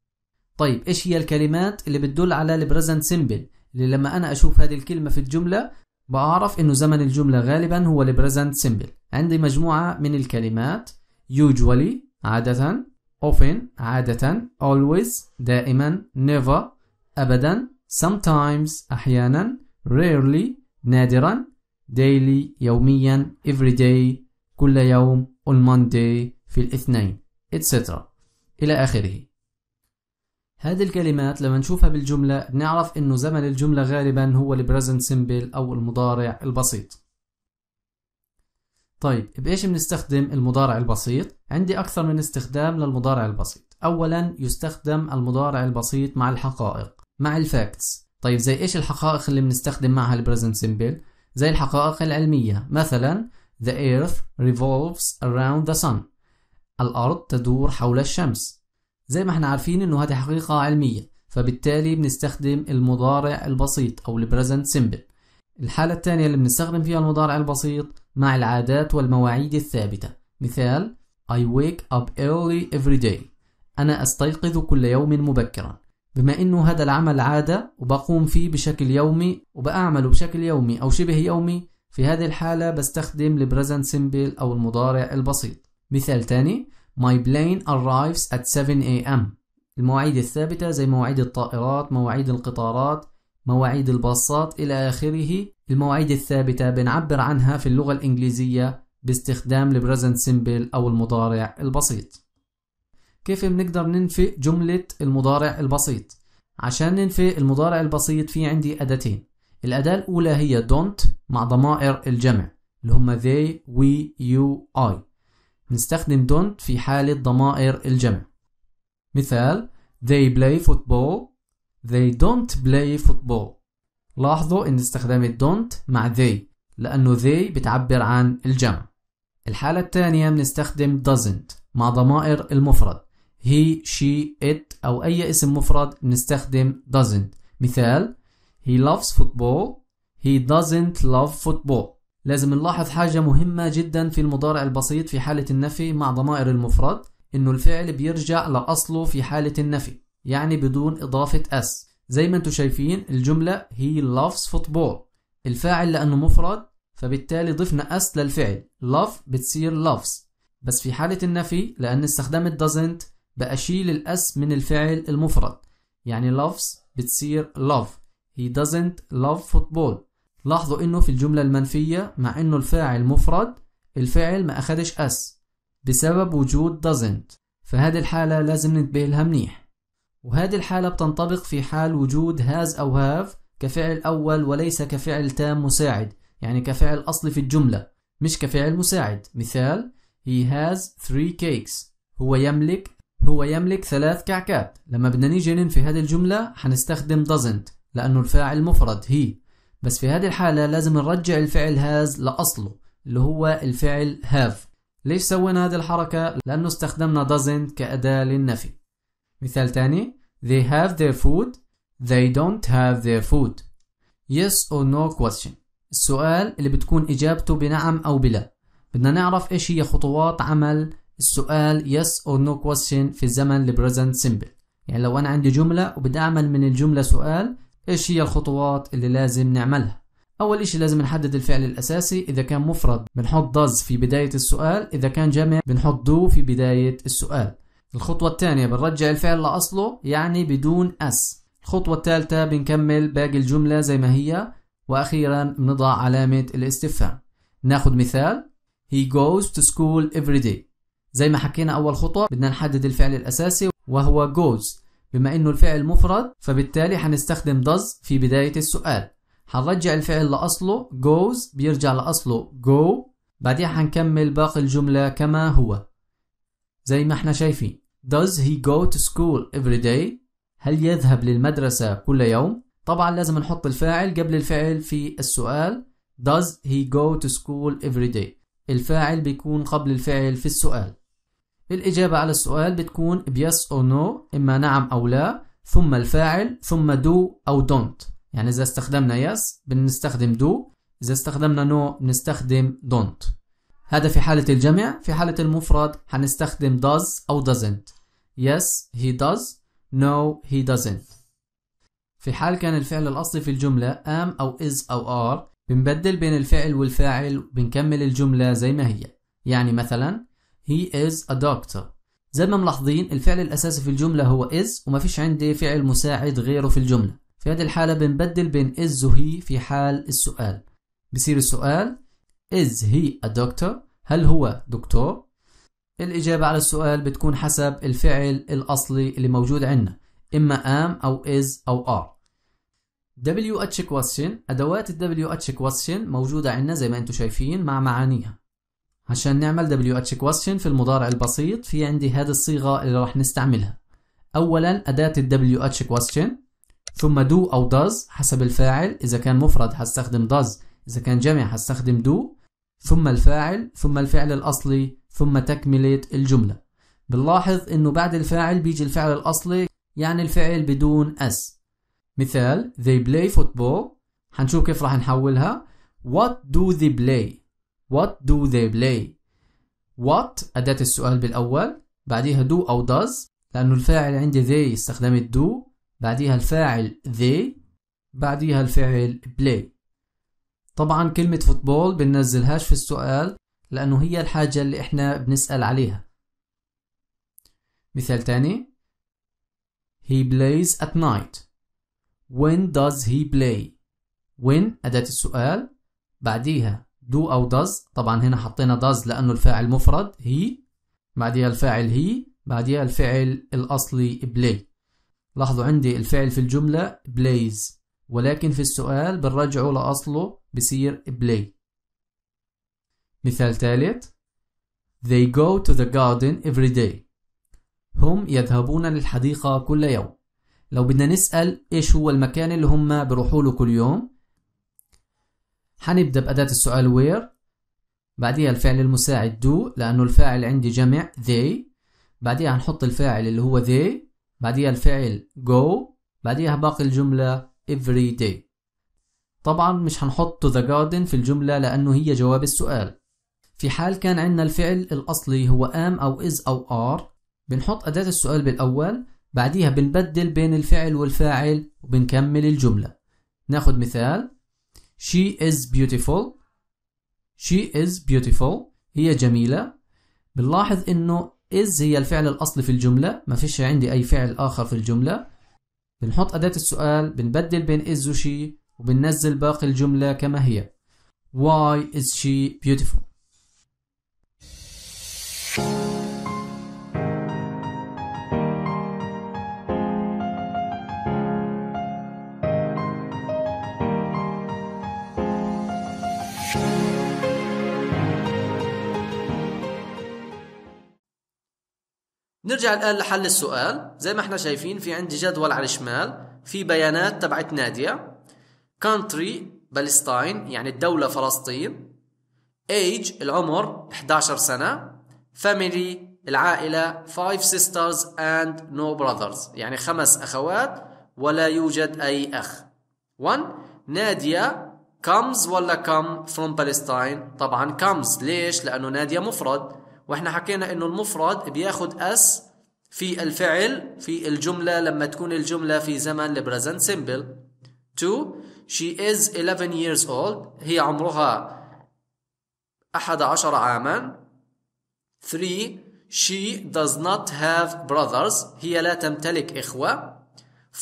طيب إيش هي الكلمات اللي بتدل على البريزنت سيمبل اللي لما أنا أشوف هذه الكلمة في الجملة بعرف إنه زمن الجملة غالبا هو البريزنت سيمبل عندي مجموعة من الكلمات usually عادة often عادة always دائما never أبدا sometimes أحيانا rarely نادرا daily يوميا everyday كل يوم on Monday في الاثنين etc إلى آخره هذه الكلمات لما نشوفها بالجملة بنعرف إنه زمن الجملة غالبا هو البريزنت سيمبل أو المضارع البسيط طيب بإيش بنستخدم المضارع البسيط؟ عندي أكثر من استخدام للمضارع البسيط أولا يستخدم المضارع البسيط مع الحقائق مع الفاكتس طيب زي إيش الحقائق اللي بنستخدم معها البريزنت سيمبل؟ زي الحقائق العلمية مثلا The earth revolves around the sun الأرض تدور حول الشمس زي ما احنا عارفين إنه هذه حقيقة علمية فبالتالي بنستخدم المضارع البسيط أو present simple. الحالة الثانية اللي بنستخدم فيها المضارع البسيط مع العادات والمواعيد الثابتة مثال I wake up early every day أنا أستيقظ كل يوم مبكرا بما إنه هذا العمل عادة وبقوم فيه بشكل يومي وبأعمله بشكل يومي أو شبه يومي في هذه الحالة بستخدم البريزنت present simple أو المضارع البسيط مثال تاني My plane arrives at 7 a.m. المواعيد الثابتة زي مواعيد الطائرات مواعيد القطارات مواعيد الباصات إلى آخره المواعيد الثابتة بنعبر عنها في اللغة الإنجليزية باستخدام البريزنت present simple أو المضارع البسيط كيف بنقدر ننفئ جملة المضارع البسيط عشان ننفئ المضارع البسيط في عندي أدتين الأداة الأولى هي don't مع ضمائر الجمع اللي هم they, we, you, I نستخدم don't في حالة ضمائر الجمع مثال they play football they don't play football لاحظوا ان استخدام don't مع they لأنه they بتعبر عن الجمع الحالة الثانية بنستخدم doesn't مع ضمائر المفرد he, she, it أو أي اسم مفرد بنستخدم doesn't مثال He loves football. He doesn't love football. لازم نلاحظ حاجة مهمة جدا في المضارع البسيط في حالة النفي مع ضمائر المفرد إنه الفعل بيرجع لأصله في حالة النفي يعني بدون إضافة أس زي ما انتو شايفين الجملة he loves football الفاعل لأنه مفرد فبالتالي ضفنا أس للفعل love بتصير loves بس في حالة النفي لأن استخدمت doesn't بأشيل الأس من الفعل المفرد يعني loves بتصير love he doesn't love football لاحظوا انه في الجملة المنفية مع انه الفاعل مفرد الفعل ما اخدش اس بسبب وجود doesn't فهذه الحالة لازم ننتبه لها منيح وهذه الحالة بتنطبق في حال وجود has أو have كفعل أول وليس كفعل تام مساعد يعني كفعل أصلي في الجملة مش كفعل مساعد مثال he has three cakes هو يملك هو يملك ثلاث كعكات لما بدنا نيجي ننفي هذه الجملة حنستخدم doesn't لأنه الفاعل مفرد هي بس في هذه الحالة لازم نرجع الفعل هاز لأصله اللي هو الفعل هاف ليش سوينا هذه الحركة؟ لأنه استخدمنا doesn't كأداة للنفي مثال تاني They have their food They don't have their food Yes or no question السؤال اللي بتكون إجابته بنعم أو بلا بدنا نعرف إيش هي خطوات عمل السؤال yes or no question في الزمن present simple يعني لو أنا عندي جملة وبدي أعمل من الجملة سؤال ايش هي الخطوات اللي لازم نعملها اول اشي لازم نحدد الفعل الاساسي اذا كان مفرد بنحط does في بداية السؤال اذا كان جمع بنحط do في بداية السؤال الخطوة الثانية بنرجع الفعل لأصله يعني بدون اس الخطوة الثالثة بنكمل باقي الجملة زي ما هي واخيرا بنضع علامة الاستفهام ناخد مثال He goes to school every day زي ما حكينا أول خطوة بدنا نحدد الفعل الأساسي وهو goes بما انه الفعل مفرد فبالتالي هنستخدم does في بداية السؤال هنرجع الفعل لأصله goes بيرجع لأصله go بعدها هنكمل باقي الجملة كما هو زي ما احنا شايفين Does he go to school every day؟ هل يذهب للمدرسة كل يوم؟ طبعا لازم نحط الفاعل قبل الفعل في السؤال Does he go to school every day؟ الفاعل بيكون قبل الفعل في السؤال الإجابة على السؤال بتكون بيس yes أو نو no إما نعم أو لا ثم الفاعل ثم دو أو دونت يعني إذا استخدمنا يس yes بنستخدم دو إذا استخدمنا نو no بنستخدم دونت هذا في حالة الجمع في حالة المفرد هنستخدم does أو doesn't yes he does no he doesn't في حال كان الفعل الأصلي في الجملة am أو is أو are بنبدل بين الفعل والفاعل بنكمل الجملة زي ما هي يعني مثلا he is a doctor زي ما ملاحظين الفعل الأساسي في الجملة هو is فيش عندي فعل مساعد غيره في الجملة في هذه الحالة بنبدل بين is وهي في حال السؤال بصير السؤال is he a doctor هل هو دكتور الإجابة على السؤال بتكون حسب الفعل الأصلي اللي موجود عندنا إما am أو is أو are WH question أدوات ال WH question موجودة عندنا زي ما أنتم شايفين مع معانيها عشان نعمل WH question في المضارع البسيط في عندي هذه الصيغة اللي راح نستعملها أولا أداة ال WH question ثم do أو does حسب الفاعل إذا كان مفرد هستخدم does إذا كان جمع هستخدم do ثم الفاعل ثم الفعل الأصلي ثم تكملة الجملة بنلاحظ إنه بعد الفاعل بيجي الفعل الأصلي يعني الفعل بدون s مثال they play football هنشوف كيف راح نحولها what do they play What do they play What أداة السؤال بالأول بعديها do أو does لأنه الفاعل عندي they استخدمت do بعديها الفاعل they بعديها الفعل play طبعا كلمة فوتبول بننزلهاش في السؤال لأنه هي الحاجة اللي إحنا بنسأل عليها مثال تاني He plays at night When does he play؟ when أداة السؤال بعديها دو أو داز طبعا هنا حطينا داز لأنه الفاعل مفرد هي بعديها الفاعل هي بعديها الفعل الأصلي بلاي لاحظوا عندي الفعل في الجملة بلايز ولكن في السؤال بنرجعه لأصله بصير بلاي مثال ثالث They go to the garden every day هم يذهبون للحديقة كل يوم لو بدنا نسأل إيش هو المكان اللي هم بروحوا له كل يوم حنبدأ بأداة السؤال where بعديها الفعل المساعد do لأنه الفاعل عندي جمع they بعديها هنحط الفاعل اللي هو they بعديها الفعل go بعديها باقي الجملة every day طبعا مش هنحط to the garden في الجملة لأنه هي جواب السؤال في حال كان عندنا الفعل الأصلي هو am أو is أو are بنحط أداة السؤال بالأول بعديها بنبدل بين الفعل والفاعل وبنكمل الجملة ناخد مثال she is beautiful she is beautiful هي جميلة بنلاحظ انه is هي الفعل الاصلي في الجملة ما فيش عندي اي فعل اخر في الجملة بنحط اداة السؤال بنبدل بين is وشي وبننزل باقي الجملة كما هي why is she beautiful نرجع الآن لحل السؤال زي ما احنا شايفين في عندي جدول على الشمال في بيانات تبعت نادية country بالستاين يعني الدولة فلسطين age العمر 11 سنة family العائلة five sisters and no brothers يعني خمس أخوات ولا يوجد أي أخ 1 نادية comes ولا come from Palestine طبعا comes ليش لأنه نادية مفرد واحنا حكينا انه المفرد بياخد اس في الفعل في الجملة لما تكون الجملة في زمن present simple. 2. she is 11 years old هي عمرها 11 عاما 3 she does not have brothers هي لا تمتلك إخوة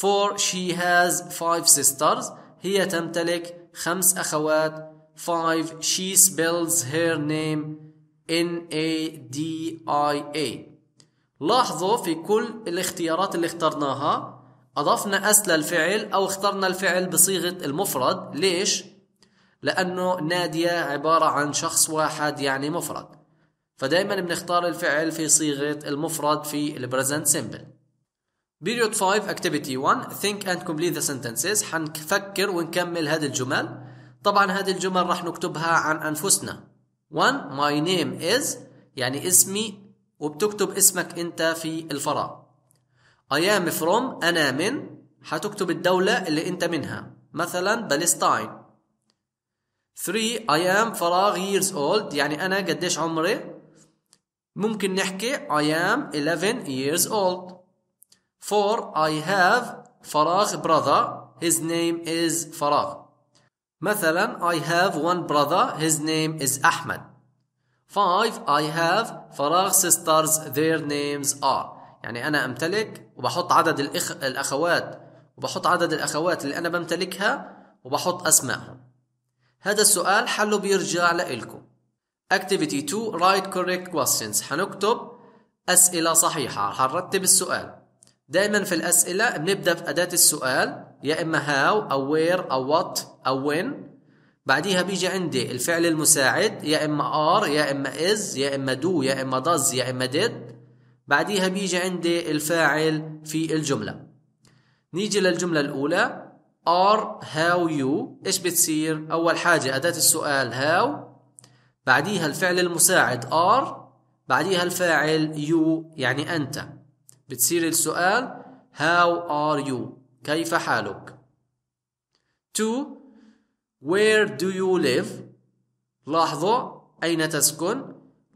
4 she has 5 sisters هي تمتلك خمس أخوات 5 she spells her name N A D I A لاحظوا في كل الاختيارات اللي اخترناها أضفنا أس للفعل أو اخترنا الفعل بصيغة المفرد ليش؟ لأنه نادية عبارة عن شخص واحد يعني مفرد فدائما بنختار الفعل في صيغة المفرد في البريزنت سيمبل Period 5 Activity 1 Think and complete the sentences حنفكر ونكمل هذه الجمل طبعا هذه الجمل راح نكتبها عن أنفسنا 1 My name is يعني اسمي وبتكتب اسمك انت في الفراغ I am from انا من هتكتب الدولة اللي انت منها مثلا بالستاين 3 I am فراغ years old يعني انا قديش عمري ممكن نحكي I am 11 years old 4 I have فراغ brother his name is فراغ مثلا I have one brother his name is أحمد 5 I have فراغ sisters their names are يعني أنا أمتلك وبحط عدد الأخ... الأخوات وبحط عدد الأخوات اللي أنا بمتلكها وبحط أسمائهم هذا السؤال حله بيرجع لإلكم Activity 2 Write correct questions حنكتب أسئلة صحيحة حنرتب السؤال دائما في الأسئلة بنبدأ بأداة السؤال يا إما how أو where أو what أو when بعديها بيجي عندي الفعل المساعد يا اما ار يا اما از يا اما دو يا اما داز يا اما ديد بعديها بيجي عندي الفاعل في الجمله نيجي للجمله الاولى ار هاو يو ايش بتصير اول حاجه اداه السؤال هاو بعديها الفعل المساعد ار بعديها الفاعل يو يعني انت بتصير السؤال هاو ار يو كيف حالك 2 where do you live لاحظوا أين تسكن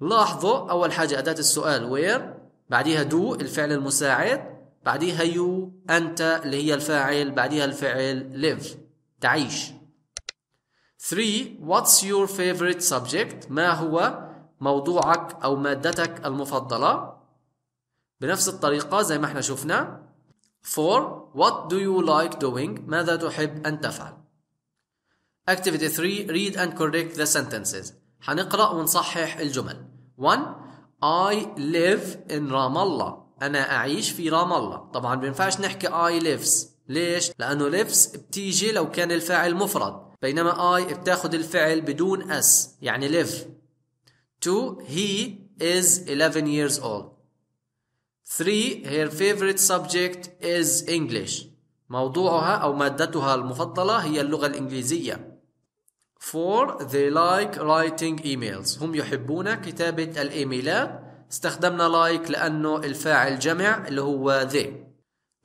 لاحظوا أول حاجة أداة السؤال where بعديها do الفعل المساعد بعديها you أنت اللي هي الفاعل بعديها الفعل live تعيش 3 what's your favorite subject ما هو موضوعك أو مادتك المفضلة بنفس الطريقة زي ما احنا شفنا 4 what do you like doing ماذا تحب أن تفعل Activity 3 Read and correct the sentences هنقرأ ونصحح الجمل 1 I live in Ramallah أنا أعيش في رام الله طبعا بينفعش نحكي I lives ليش؟ لأنه lives بتيجي لو كان الفاعل مفرد بينما I بتاخد الفعل بدون S يعني live 2 he is 11 years old 3 her favorite subject is English موضوعها أو مادتها المفضلة هي اللغة الإنجليزية for they like writing emails هم يحبون كتابة الإيميلات استخدمنا like لأنه الفاعل جمع اللي هو they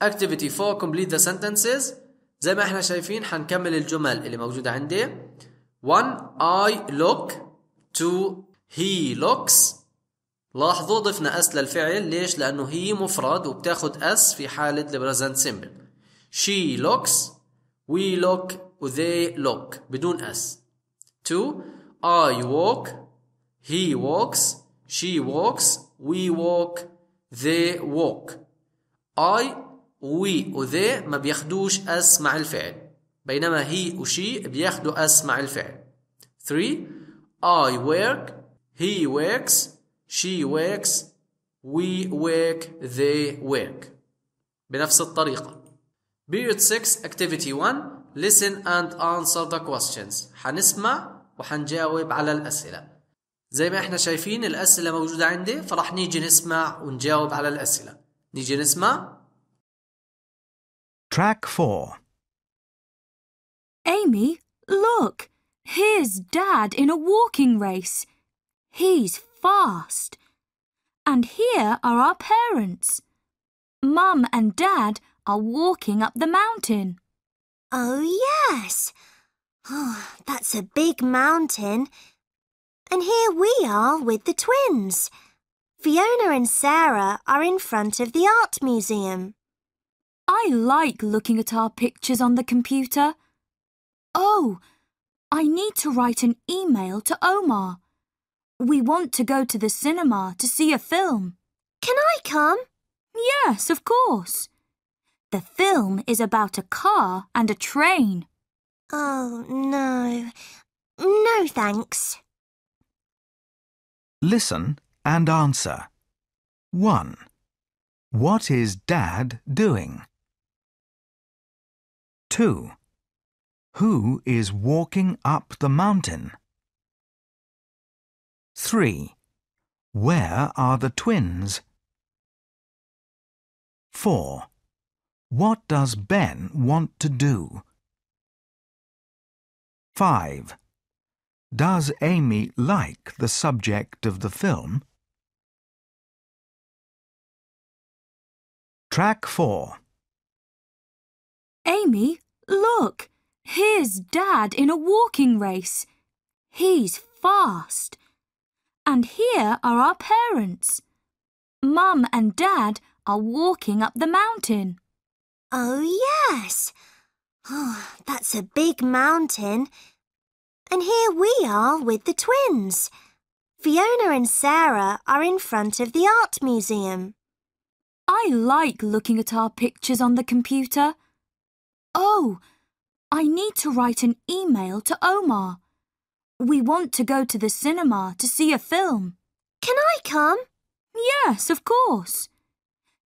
activity 4 complete the sentences زي ما احنا شايفين حنكمل الجمل اللي موجودة عندي 1 I look 2 he looks لاحظوا ضفنا اس للفعل ليش لانه هي مفرد وبتاخد اس في حاله present سيمبل she looks we look و they look بدون اس 2 I walk he walks she walks we walk they walk I we they ما بياخدوش اس مع الفعل بينما he و she بياخدوا اس مع الفعل 3 I work he works she works we work they work بنفس الطريقة Period 6 Activity 1 listen and answer the questions هنسمع وحنجاوب على الأسئلة زي ما احنا شايفين الأسئلة موجودة عندي فرح نيجي نسمع ونجاوب على الأسئلة نيجي نسمع Track 4 Amy, look! Here's Dad in a walking race. He's fast. And here are our parents. Mum and Dad are walking up the mountain. Oh, yes. Oh, that's a big mountain. And here we are with the twins. Fiona and Sarah are in front of the art museum. I like looking at our pictures on the computer. Oh, I need to write an email to Omar. We want to go to the cinema to see a film. Can I come? Yes, of course. The film is about a car and a train. Oh, no. No, thanks. Listen and answer. 1. What is Dad doing? 2. Who is walking up the mountain? 3. Where are the twins? 4. What does Ben want to do? 5. Does Amy like the subject of the film? Track 4 Amy, look! Here's Dad in a walking race. He's fast. And here are our parents. Mum and Dad are walking up the mountain. Oh, yes. Oh, that's a big mountain. And here we are with the twins. Fiona and Sarah are in front of the art museum. I like looking at our pictures on the computer. Oh, I need to write an email to Omar. We want to go to the cinema to see a film. Can I come? Yes, of course.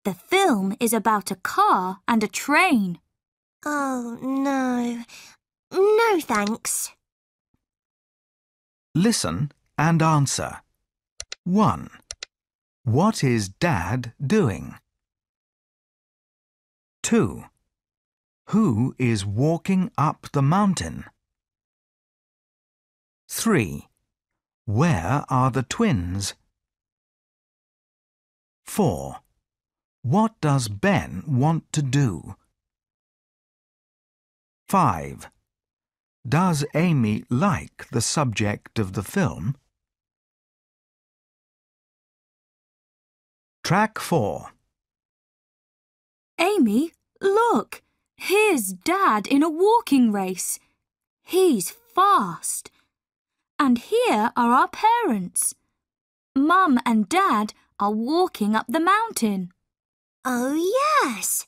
The film is about a car and a train. Oh, no. No, thanks. Listen and answer. 1. What is Dad doing? 2. Who is walking up the mountain? 3. Where are the twins? 4. What does Ben want to do? 5. Does Amy like the subject of the film? Track 4 Amy, look! Here's Dad in a walking race. He's fast. And here are our parents. Mum and Dad are walking up the mountain. Oh, yes.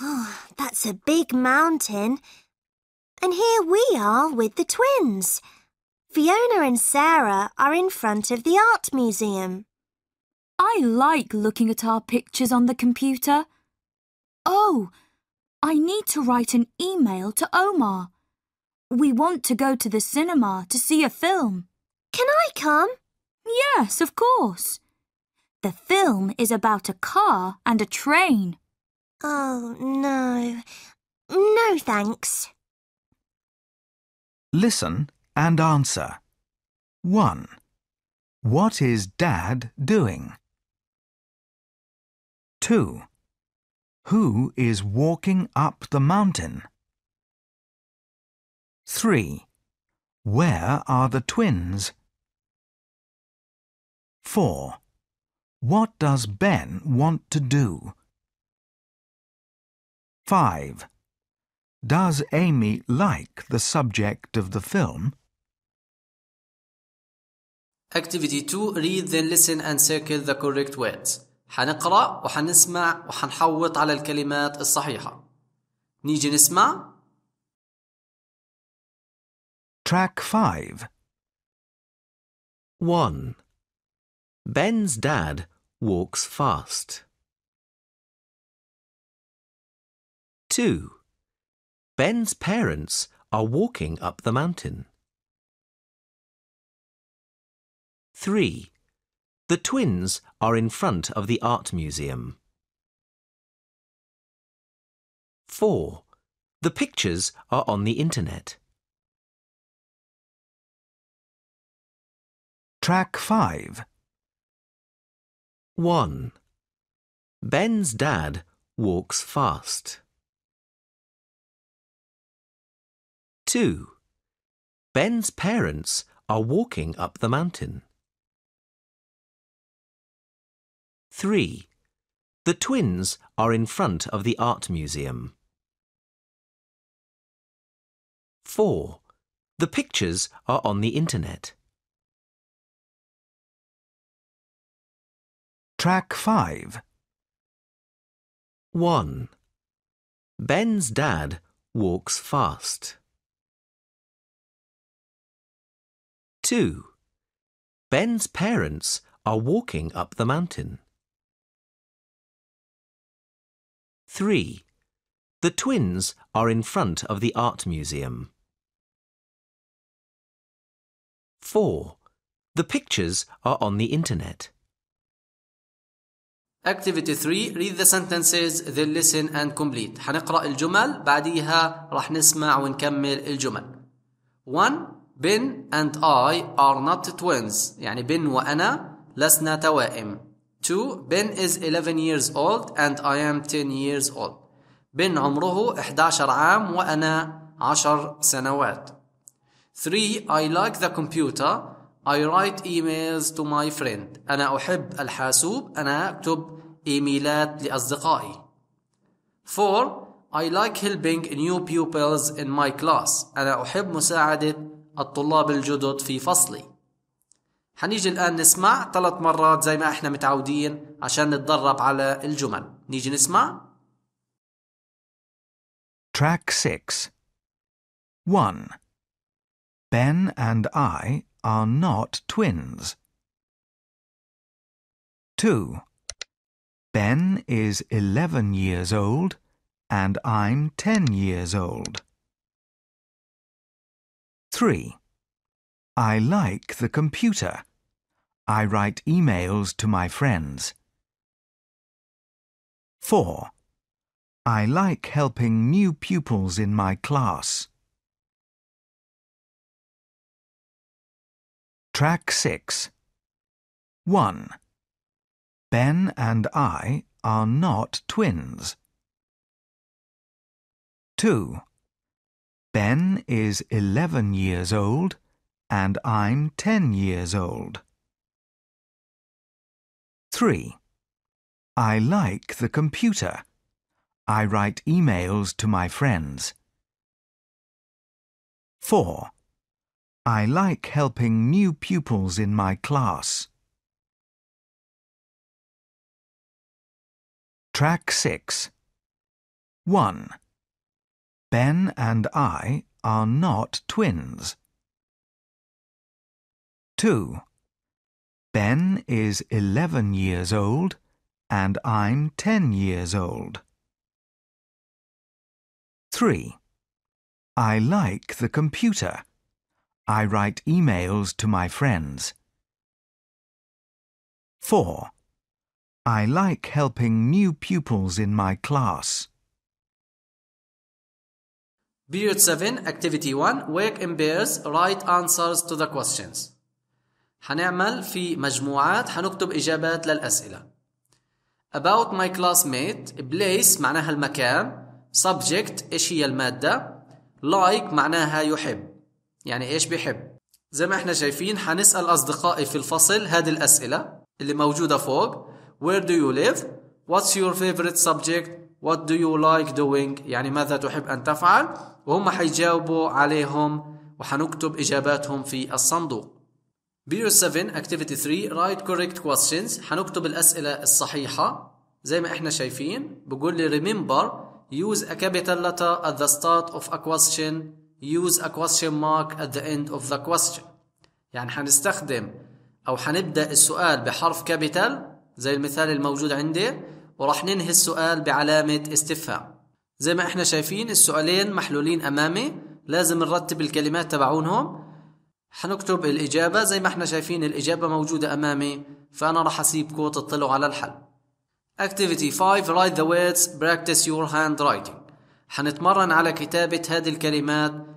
Oh, that's a big mountain. And here we are with the twins. Fiona and Sarah are in front of the art museum. I like looking at our pictures on the computer. Oh, I need to write an email to Omar. We want to go to the cinema to see a film. Can I come? Yes, of course. The film is about a car and a train. Oh, no. No, thanks. Listen and answer. 1. What is Dad doing? 2. Who is walking up the mountain? 3. Where are the twins? 4. What does Ben want to do? 5. Does Amy like the subject of the film? Activity 2 Read then listen and circle the correct words حنقرأ وحنسمع وحنحوط على الكلمات الصحيحة نيجي نسمع Track 5 1. Ben's dad walks fast. 2. Ben's parents are walking up the mountain. 3. The twins are in front of the art museum. 4. The pictures are on the internet. Track 5. 1. Ben's dad walks fast. 2. Ben's parents are walking up the mountain. 3. The twins are in front of the art museum. 4. The pictures are on the internet. Track 5 1. Ben's dad walks fast. 2. Ben's parents are walking up the mountain. 3. The twins are in front of the art museum. 4. The pictures are on the internet. Activity 3 read the sentences then listen and complete حنقرأ الجمل بعديها راح نسمع ونكمل الجمل 1 Ben and I are not twins يعني بن وأنا لسنا توائم 2 Ben is 11 years old and I am 10 years old بن عمره 11 عام وأنا 10 سنوات 3 I like the computer I write emails to my friend أنا أحب الحاسوب أنا أكتب إيميلات لأصدقائي 4 I like helping new pupils in my class أنا أحب مساعدة الطلاب الجدد في فصلي حنيجي الآن نسمع ثلاث مرات زي ما احنا متعودين عشان نتدرب على الجمل نيجي نسمع Track 6 1 Ben and I are not twins. 2. Ben is 11 years old and I'm 10 years old. 3. I like the computer. I write emails to my friends. 4. I like helping new pupils in my class. Track 6. 1. Ben and I are not twins. 2. Ben is 11 years old and I'm 10 years old. 3. I like the computer. I write emails to my friends. 4. I like helping new pupils in my class. Track 6 1. Ben and I are not twins. 2. Ben is 11 years old and I'm 10 years old. 3. I like the computer. I write emails to my friends. 4. I like helping new pupils in my class. Period 7 Activity 1 Work in pairs Write answers to the questions هنعمل في مجموعات هنكتب إجابات للأسئلة About my classmate Place معناها المكان Subject إيش هي المادة Like معناها يحب يعني ايش بيحب زي ما احنا شايفين حنسأل أصدقائي في الفصل هذه الأسئلة اللي موجودة فوق Where do you live? What's your favorite subject? What do you like doing? يعني ماذا تحب أن تفعل؟ وهم حيجاوبوا عليهم وحنكتب إجاباتهم في الصندوق Beer 7 Activity 3 Write correct questions حنكتب الأسئلة الصحيحة زي ما احنا شايفين بقول لي remember use a capital letter at the start of a question use a question mark at the end of the question يعني هنستخدم أو هنبدأ السؤال بحرف كابيتال زي المثال الموجود عندي وراح ننهي السؤال بعلامة استفهام زي ما احنا شايفين السؤالين محلولين أمامي لازم نرتب الكلمات تبعونهم هنكتب الإجابة زي ما احنا شايفين الإجابة موجودة أمامي فأنا راح أسيبكم تطلعوا على الحل Activity 5 Write the words Practice your handwriting هنتمرن على كتابة هذه الكلمات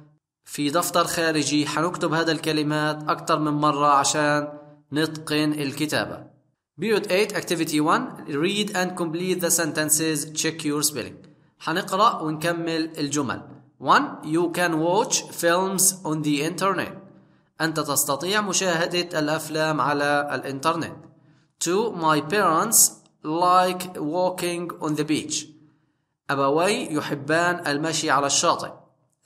في دفتر خارجي حنكتب هذا الكلمات أكثر من مرة عشان نتقن الكتابة Period 8 Activity 1 Read and complete the sentences Check your spelling حنقرأ ونكمل الجمل 1 You can watch films on the internet أنت تستطيع مشاهدة الأفلام على الإنترنت 2 My parents like walking on the beach أبوي يحبان المشي على الشاطئ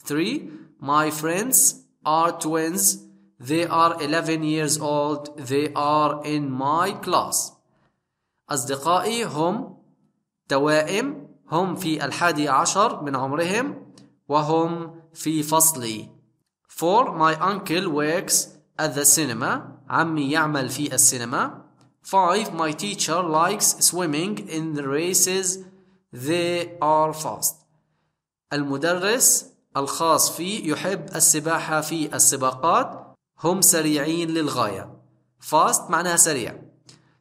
3 My friends are twins. They are 11 years old. They are in my class. أصدقائي هم توائم هم في الحادي عشر من عمرهم وهم في فصلي. For my uncle works at the cinema. عمي يعمل في السينما. 5. My teacher likes swimming in the races. They are fast. المدرس الخاص فيه يحب السباحة في السباقات هم سريعين للغاية fast معناها سريع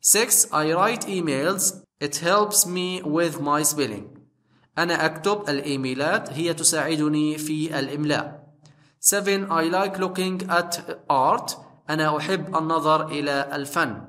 6 I write emails it helps me with my spelling أنا أكتب الإيميلات هي تساعدني في الإملاء 7 I like looking at art أنا أحب النظر إلى الفن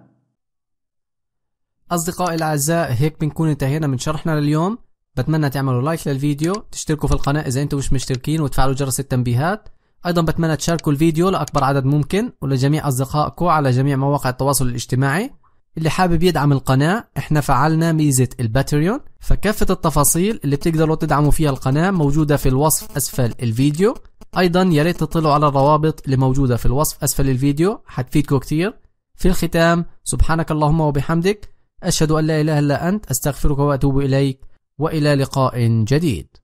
أصدقائي الأعزاء هيك بنكون انتهينا من شرحنا لليوم بتمنى تعملوا لايك للفيديو تشتركوا في القناة إذا أنتم مش مشتركين وتفعلوا جرس التنبيهات أيضا بتمنى تشاركوا الفيديو لأكبر عدد ممكن ولجميع أصدقائكم على جميع مواقع التواصل الاجتماعي اللي حابب يدعم القناة احنا فعلنا ميزة الباتريون فكافة التفاصيل اللي بتقدروا تدعموا فيها القناة موجودة في الوصف أسفل الفيديو أيضا يا ريت تطلعوا على الروابط اللي موجودة في الوصف أسفل الفيديو حتفيدكم كتير في الختام سبحانك اللهم وبحمدك أشهد أن لا إله إلا أنت أستغفرك وأتوب إليك والى لقاء جديد